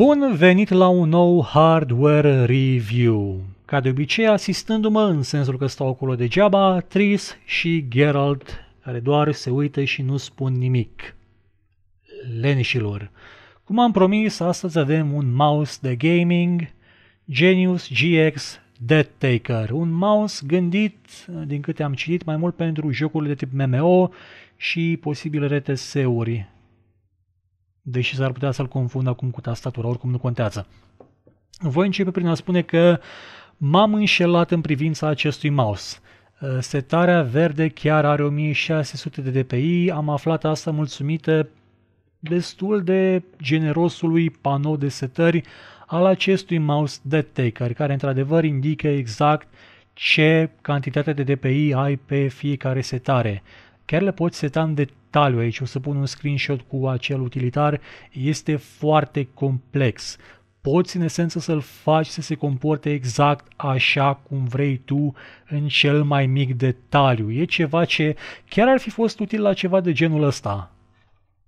Bun venit la un nou hardware review. Ca de obicei, asistându-mă în sensul că stau acolo degeaba, Tris și Geralt, care doar se uită și nu spun nimic. Lenișilor, Cum am promis, astăzi avem un mouse de gaming Genius GX Dead Taker, un mouse gândit, din câte am citit, mai mult pentru jocurile de tip MMO și posibile RTS-uri deși s-ar putea să-l confund acum cu tastatura, oricum nu contează. Voi începe prin a spune că m-am înșelat în privința acestui mouse. Ă, setarea verde chiar are 1600 de dpi, am aflat asta mulțumită destul de generosului panou de setări al acestui mouse taker, care într-adevăr indică exact ce cantitate de dpi ai pe fiecare setare. Chiar le poți seta în, detaliu detaliu aici, o să pun un screenshot cu acel utilitar, este foarte complex. Poți în esență să-l faci să se comporte exact așa cum vrei tu în cel mai mic detaliu. E ceva ce chiar ar fi fost util la ceva de genul ăsta.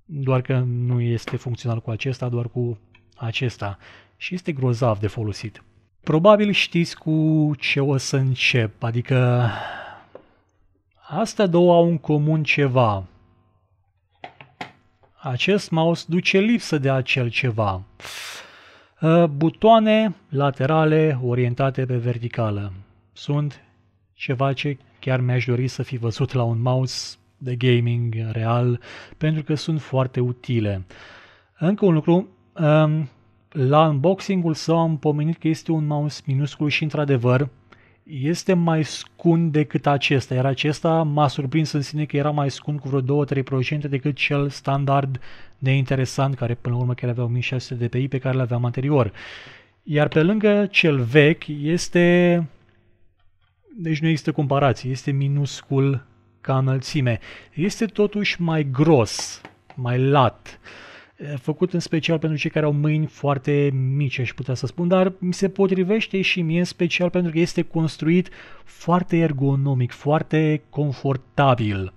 Doar că nu este funcțional cu acesta, doar cu acesta. Și este grozav de folosit. Probabil știți cu ce o să încep, adică Astea două au în comun ceva. Acest mouse duce lipsă de acel ceva. Ă, butoane laterale orientate pe verticală. Sunt ceva ce chiar mi-aș dori să fi văzut la un mouse de gaming real, pentru că sunt foarte utile. Încă un lucru, ă, la unboxing-ul său am pomenit că este un mouse minuscul și într-adevăr este mai scund decât acesta, iar acesta m-a surprins în sine că era mai scund cu vreo 2-3% decât cel standard neinteresant, care până la urmă chiar avea 1600 dpi pe care l-aveam anterior. Iar pe lângă cel vechi este... Deci nu există comparație, este minuscul ca înălțime. Este totuși mai gros, mai lat. Uh, Eh, făcut în special pentru cei care au mâini foarte mici, aș putea să spun, dar mi se potrivește și mie în special pentru că este construit foarte ergonomic, foarte confortabil.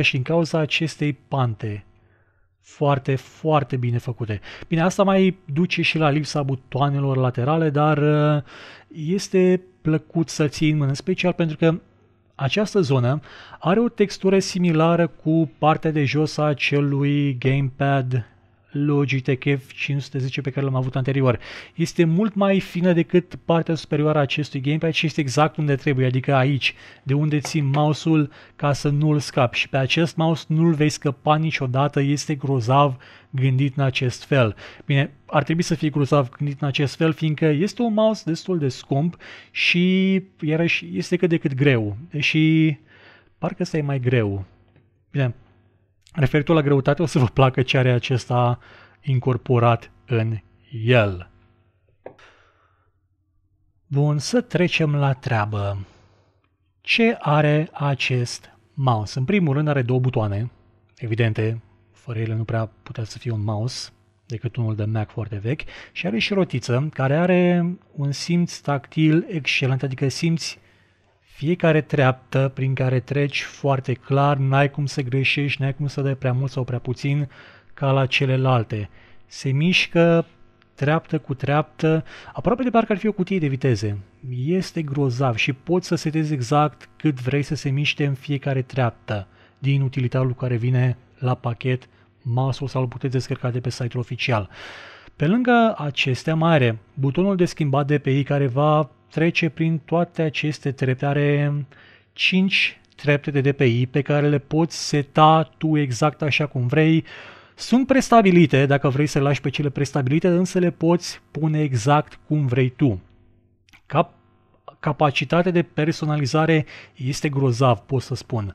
și în cauza acestei pante foarte, foarte bine făcute. Bine, asta mai duce și la lipsa butoanelor laterale, dar eh, este plăcut să ții în mână, special pentru că această zonă are o textură similară cu partea de jos a acelui gamepad Logitech F510 pe care l-am avut anterior. Este mult mai fină decât partea superioară a acestui gamepad și este exact unde trebuie, adică aici, de unde țin mouse-ul ca să nu-l scap și pe acest mouse nu-l vei scăpa niciodată, este grozav gândit în acest fel. Bine, ar trebui să fie grozav gândit în acest fel, fiindcă este un mouse destul de scump și iarăși este cât de cât greu, Și parcă ăsta e mai greu. Bine, Referitor la greutate, o să vă placă ce are acesta incorporat în el. Bun, să trecem la treabă. Ce are acest mouse? În primul rând are două butoane, evidente, fără ele nu prea putea să fie un mouse decât unul de Mac foarte vechi și are și rotiță care are un simț tactil excelent, adică simți fiecare treaptă prin care treci foarte clar, n-ai cum să greșești, n-ai cum să dai prea mult sau prea puțin ca la celelalte. Se mișcă treaptă cu treaptă, aproape de parcă ar fi o cutie de viteze. Este grozav și poți să setezi exact cât vrei să se miște în fiecare treaptă din utilitarul care vine la pachet, masul sau îl puteți descărca de pe site-ul oficial. Pe lângă acestea mai are butonul de schimbat DPI care va trece prin toate aceste trepte, are 5 trepte de DPI pe care le poți seta tu exact așa cum vrei. Sunt prestabilite, dacă vrei să le lași pe cele prestabilite, însă le poți pune exact cum vrei tu. Cap capacitatea de personalizare este grozav, pot să spun.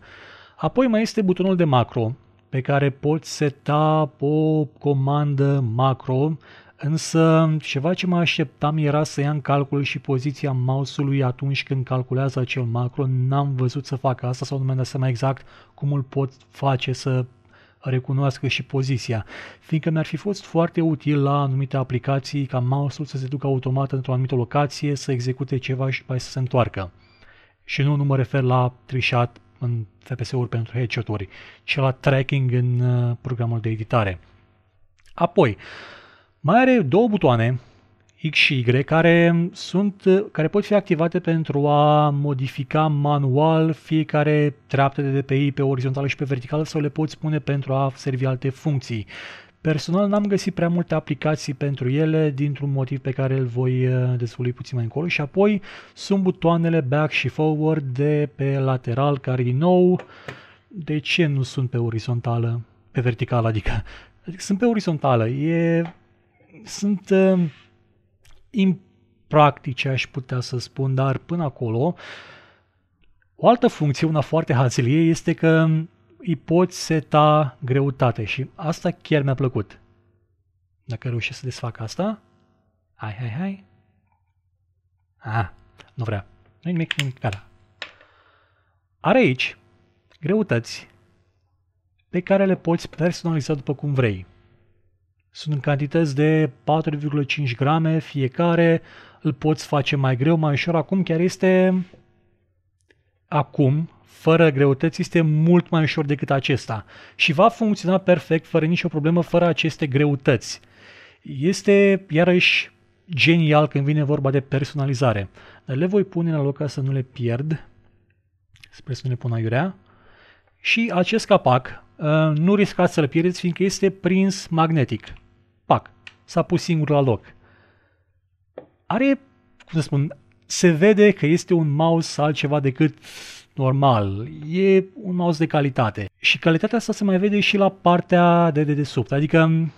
Apoi mai este butonul de macro, pe care poți seta o comandă macro, însă ceva ce mă așteptam era să ia în calcul și poziția mouse-ului atunci când calculează acel macro, n-am văzut să facă asta sau nu mi-am dat seama exact cum îl pot face să recunoască și poziția, fiindcă mi-ar fi fost foarte util la anumite aplicații ca mouse-ul să se ducă automat într-o anumită locație, să execute ceva și după să se întoarcă. Și nu, nu mă refer la trișat în FPS-uri pentru headshot-uri, și la tracking în uh, programul de editare. Apoi, mai are două butoane, X și Y, care, sunt, uh, care pot fi activate pentru a modifica manual fiecare treaptă de DPI pe orizontală și pe verticală sau le poți pune pentru a servi alte funcții. Personal n-am găsit prea multe aplicații pentru ele dintr-un motiv pe care îl voi uh, dezvolui puțin mai încolo și apoi sunt butoanele back și forward de pe lateral care din nou de ce nu sunt pe orizontală, pe verticală adică, adică sunt pe orizontală, e, sunt uh, impractice aș putea să spun, dar până acolo o altă funcție, una foarte hațilie, este că îi poți seta greutate și asta chiar mi-a plăcut. Dacă reușesc să desfac asta, hai, hai, hai. Ah, nu vrea. Nu-i nimic, nimic, gata. Are aici greutăți pe care le poți personaliza după cum vrei. Sunt în cantități de 4,5 grame fiecare, îl poți face mai greu, mai ușor. Acum chiar este acum, fără greutăți este mult mai ușor decât acesta și va funcționa perfect fără nicio problemă fără aceste greutăți. Este iarăși genial când vine vorba de personalizare. Le voi pune la loc ca să nu le pierd, sper să nu le pun aiurea. Și acest capac ă, nu riscați să-l pierdeți fiindcă este prins magnetic. Pac, s-a pus singur la loc. Are, cum să spun, se vede că este un mouse altceva decât normal, e un mouse de calitate. Și calitatea asta se mai vede și la partea de dedesubt, adică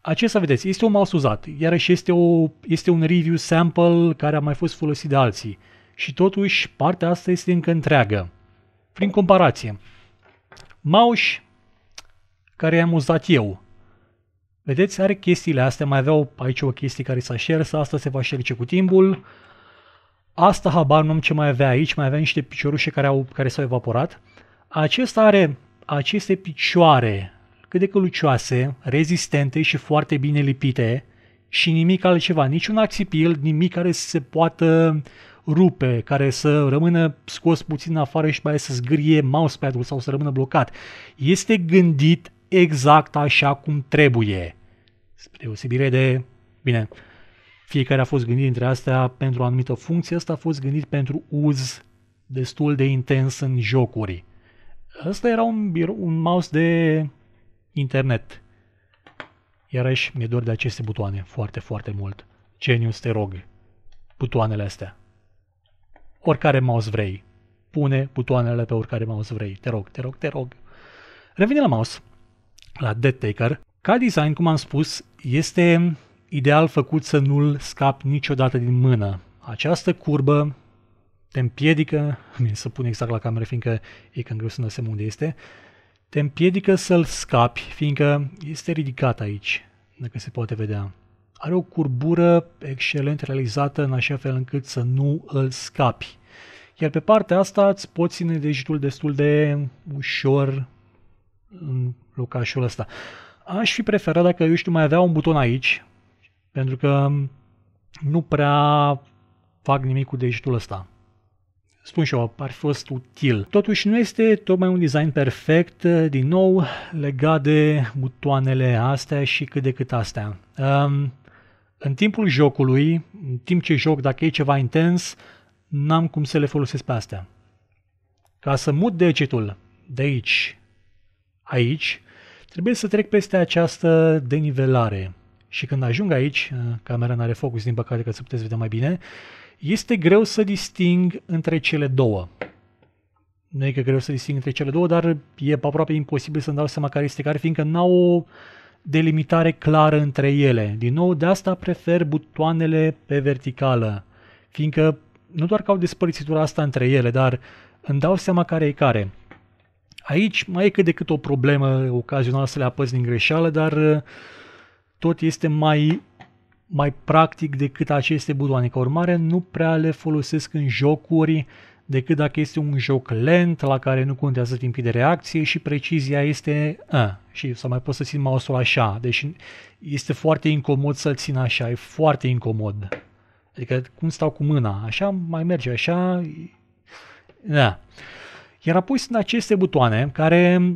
acesta, vedeți, este un mouse uzat, iarăși este, o, este un review sample care a mai fost folosit de alții și totuși partea asta este încă întreagă. Prin comparație, mouse care am uzat eu, vedeți, are chestiile astea, mai aveau aici o chestie care s-a șers, asta se va șerce cu timpul. Asta habar nu am ce mai avea aici, mai avea niște piciorușe care, au, care s-au evaporat. Acesta are aceste picioare cât de călucioase, rezistente și foarte bine lipite și nimic altceva, niciun axipil, nimic care să se poată rupe, care să rămână scos puțin afară și mai să zgârie mousepad-ul sau să rămână blocat. Este gândit exact așa cum trebuie. Spre deosebire de, bine, fiecare a fost gândit dintre astea pentru o anumită funcție, ăsta a fost gândit pentru uz destul de intens în jocuri. Ăsta era un, un mouse de internet. Iarăși, mi-e dor de aceste butoane foarte, foarte mult. Genius, te rog, butoanele astea. Oricare mouse vrei. Pune butoanele pe oricare mouse vrei. Te rog, te rog, te rog. Revenim la mouse, la Dead Taker. Ca design, cum am spus, este ideal făcut să nu-l scapi niciodată din mână. Această curbă te împiedică, bine să pun exact la cameră fiindcă e cam greu să ne unde este, te împiedică să-l scapi fiindcă este ridicat aici, dacă se poate vedea. Are o curbură excelent realizată în așa fel încât să nu îl scapi. Iar pe partea asta îți poți ține degetul destul de ușor în locașul ăsta. Aș fi preferat dacă, eu știu, mai avea un buton aici, pentru că nu prea fac nimic cu degetul ăsta. Spun și eu, ar fi fost util. Totuși nu este tocmai un design perfect, din nou, legat de butoanele astea și cât de cât astea. Um, în timpul jocului, în timp ce joc, dacă e ceva intens, n-am cum să le folosesc pe astea. Ca să mut degetul de aici, aici, trebuie să trec peste această denivelare și când ajung aici, uh, camera nu are focus din păcate că să puteți vedea mai bine, este greu să disting între cele două. Nu e că greu să disting între cele două, dar e aproape imposibil să-mi dau seama care este care, fiindcă n-au o delimitare clară între ele. Din nou, de asta prefer butoanele pe verticală, fiindcă nu doar că au despărțitura asta între ele, dar îmi dau seama care e care. Aici mai e cât de cât o problemă ocazională să le apăs din greșeală, dar uh, tot este mai, mai practic decât aceste butoane. Ca urmare, nu prea le folosesc în jocuri decât dacă este un joc lent la care nu contează timpii de reacție și precizia este... A, și să mai pot să țin mouse-ul așa. Deci este foarte incomod să-l țin așa, e foarte incomod. Adică cum stau cu mâna, așa mai merge, așa... Da. Iar apoi sunt aceste butoane care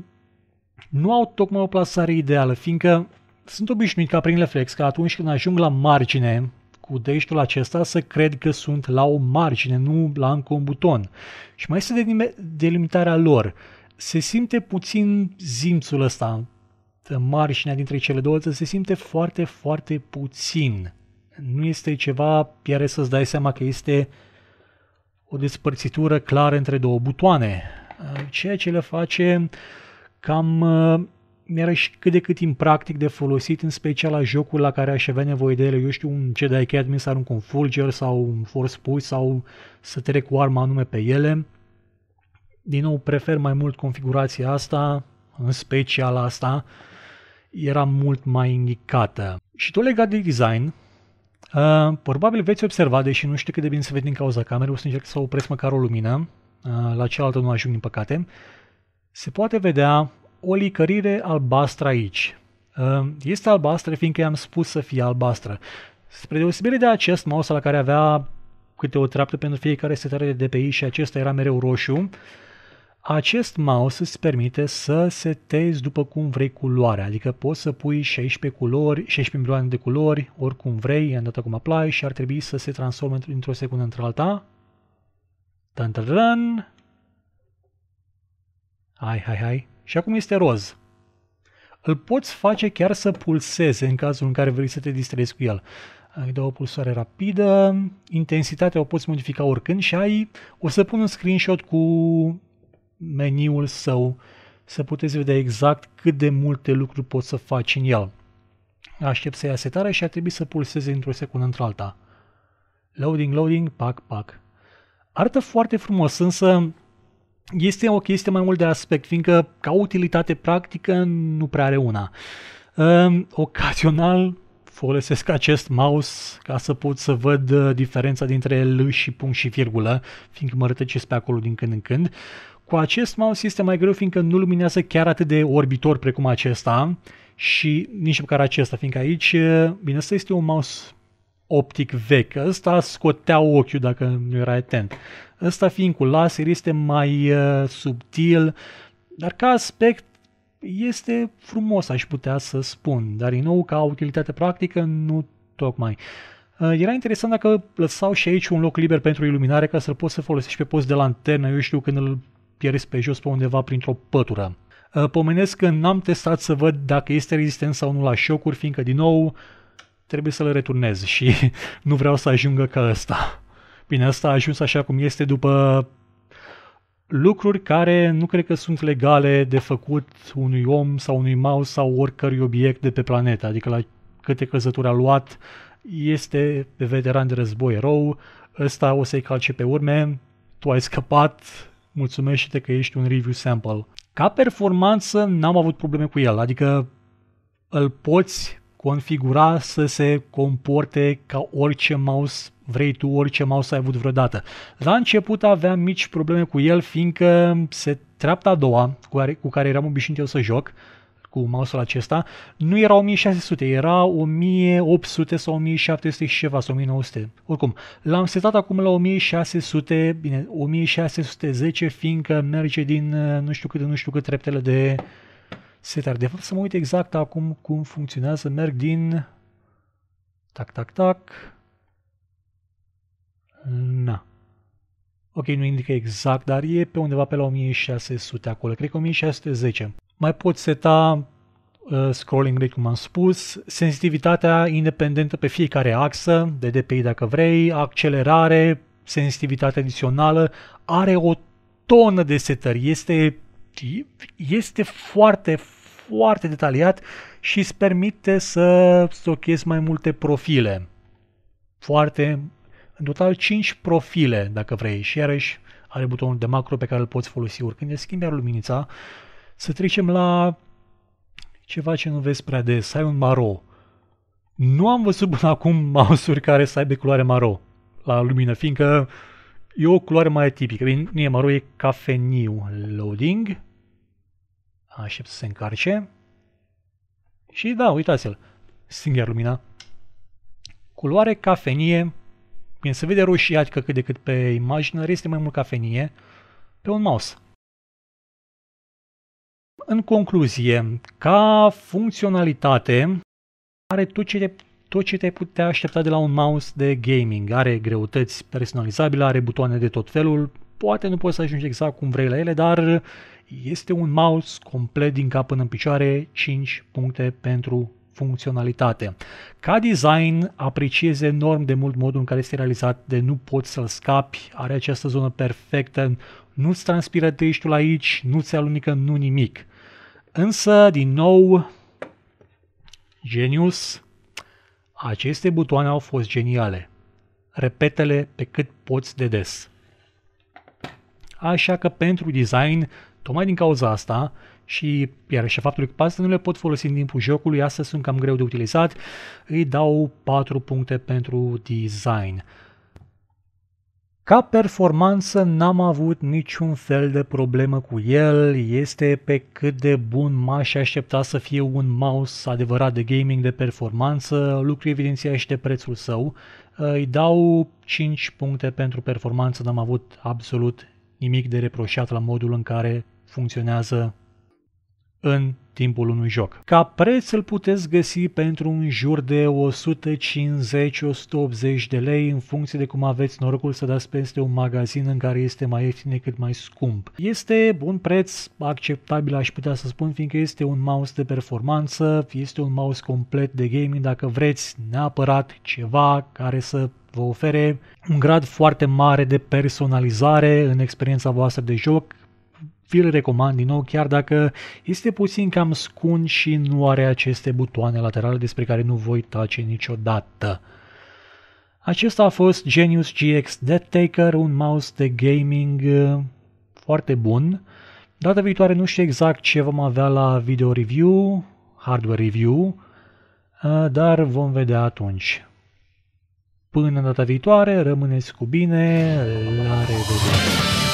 nu au tocmai o plasare ideală, fiindcă sunt obișnuit ca prin reflex că atunci când ajung la margine cu degetul acesta să cred că sunt la o margine, nu la încă un buton. Și mai este delimitarea lor. Se simte puțin zimțul ăsta, marginea dintre cele două, se simte foarte, foarte puțin. Nu este ceva care să-ți dai seama că este o despărțitură clară între două butoane, ceea ce le face cam ă, mi-era și cât de cât impractic de folosit, în special la jocul la care aș avea nevoie de ele, eu știu, un Jedi Academy să arunc un fulger sau un force push sau să trec cu arma anume pe ele. Din nou, prefer mai mult configurația asta, în special asta, era mult mai indicată. Și tot legat de design, uh, probabil veți observa, deși nu știu cât de bine se vede din cauza camerei, o să încerc să opresc măcar o lumină, uh, la cealaltă nu ajung din păcate, se poate vedea o licărire albastră aici. Ehm, este albastră fiindcă i-am spus să fie albastră. Spre deosebire de acest mouse la care avea câte o treaptă pentru fiecare setare de DPI și acesta era mereu roșu, acest mouse îți permite să setezi după cum vrei culoarea, adică poți să pui 16 culori, 16 milioane de culori, oricum vrei, i-am dat acum apply și ar trebui să se transforme într-o secundă într-alta. Tantaran! Hai, hai, hai! și acum este roz. Îl poți face chiar să pulseze în cazul în care vrei să te distrezi cu el. Ai dau o pulsare rapidă, intensitatea o poți modifica oricând și ai, o să pun un screenshot cu meniul său să puteți vedea exact cât de multe lucruri poți să faci în el. Aștept să ia setarea și ar trebui să pulseze într-o secundă într-alta. Loading, loading, pac, pac. Arată foarte frumos, însă este o chestie mai mult de aspect, fiindcă ca utilitate practică nu prea are una. Ehm, ocazional folosesc acest mouse ca să pot să văd uh, diferența dintre L și punct și virgulă, fiindcă mă rătăcesc pe acolo din când în când. Cu acest mouse este mai greu fiindcă nu luminează chiar atât de orbitor precum acesta și nici măcar acesta, fiindcă aici, uh, bine, asta este un mouse optic vechi. Ăsta scotea ochiul dacă nu era atent. Ăsta fiind cu laser este mai uh, subtil, dar ca aspect este frumos, aș putea să spun, dar din nou ca utilitate practică nu tocmai. Uh, era interesant dacă lăsau și aici un loc liber pentru iluminare ca să-l poți să folosești pe post de lanternă, eu știu când îl pierzi pe jos pe undeva printr-o pătură. Uh, pomenesc că n-am testat să văd dacă este rezistent sau nu la șocuri, fiindcă din nou trebuie să le returnez și nu vreau să ajungă ca ăsta. Bine, ăsta a ajuns așa cum este după lucruri care nu cred că sunt legale de făcut unui om sau unui mouse sau oricărui obiect de pe planetă, adică la câte căzături a luat, este veteran de război erou, ăsta o să-i calce pe urme, tu ai scăpat, mulțumește că ești un review sample. Ca performanță n-am avut probleme cu el, adică îl poți configura să se comporte ca orice mouse vrei tu, orice mouse ai avut vreodată. La început aveam mici probleme cu el, fiindcă se treapta a doua, cu care, cu care eram obișnuit eu să joc, cu mouse-ul acesta, nu era 1600, era 1800 sau 1700 și ceva, sau 1900. Oricum, l-am setat acum la 1600, bine, 1610, fiindcă merge din nu știu cât, nu știu cât treptele de setare. De fapt, să mă uit exact acum cum funcționează. Merg din... Tac, tac, tac. Na. Ok, nu indică exact, dar e pe undeva pe la 1600 acolo. Cred că 1610. Mai pot seta uh, scrolling rate, cum am spus, sensitivitatea independentă pe fiecare axă, de DPI dacă vrei, accelerare, sensitivitate adițională, are o tonă de setări, este știi, este foarte, foarte detaliat și îți permite să stochezi mai multe profile. Foarte, în total 5 profile, dacă vrei, și iarăși are butonul de macro pe care îl poți folosi oricând. Îți schimbi luminița. Să trecem la ceva ce nu vezi prea des, ai un maro. Nu am văzut până acum mouse-uri care să aibă culoare maro la lumină, fiindcă E o culoare mai tipică, Bine, nu e maro, e cafeniu. Loading. Aștept să se încarce. Și da, uitați-l. Stingea lumina. Culoare cafenie. Bine, se vede roșiatică cât de cât pe imagine, este mai mult cafenie pe un mouse. În concluzie, ca funcționalitate, are tot ce tot ce te-ai putea aștepta de la un mouse de gaming. Are greutăți personalizabile, are butoane de tot felul, poate nu poți să ajungi exact cum vrei la ele, dar este un mouse complet din cap până în picioare, 5 puncte pentru funcționalitate. Ca design, apreciez enorm de mult modul în care este realizat, de nu poți să-l scapi, are această zonă perfectă, nu-ți transpiră tăiștul aici, nu-ți alunică nu nimic. Însă, din nou, Genius, aceste butoane au fost geniale. Repetele pe cât poți de des. Așa că pentru design, tocmai din cauza asta, și iar și faptul că pe nu le pot folosi în timpul jocului, astea sunt cam greu de utilizat, îi dau 4 puncte pentru design. Ca performanță n-am avut niciun fel de problemă cu el, este pe cât de bun m-aș aștepta să fie un mouse adevărat de gaming de performanță, lucru evidenția și de prețul său. Îi dau 5 puncte pentru performanță, n-am avut absolut nimic de reproșat la modul în care funcționează în timpul unui joc. Ca preț îl puteți găsi pentru un jur de 150-180 de lei în funcție de cum aveți norocul să dați peste un magazin în care este mai ieftin decât mai scump. Este un preț acceptabil, aș putea să spun, fiindcă este un mouse de performanță, este un mouse complet de gaming, dacă vreți neapărat ceva care să vă ofere un grad foarte mare de personalizare în experiența voastră de joc, vi-l recomand din nou, chiar dacă este puțin cam scun și nu are aceste butoane laterale despre care nu voi tace niciodată. Acesta a fost Genius GX Death Taker, un mouse de gaming uh, foarte bun. Data viitoare nu știu exact ce vom avea la video review, hardware review, uh, dar vom vedea atunci. Până data viitoare, rămâneți cu bine, la revedere!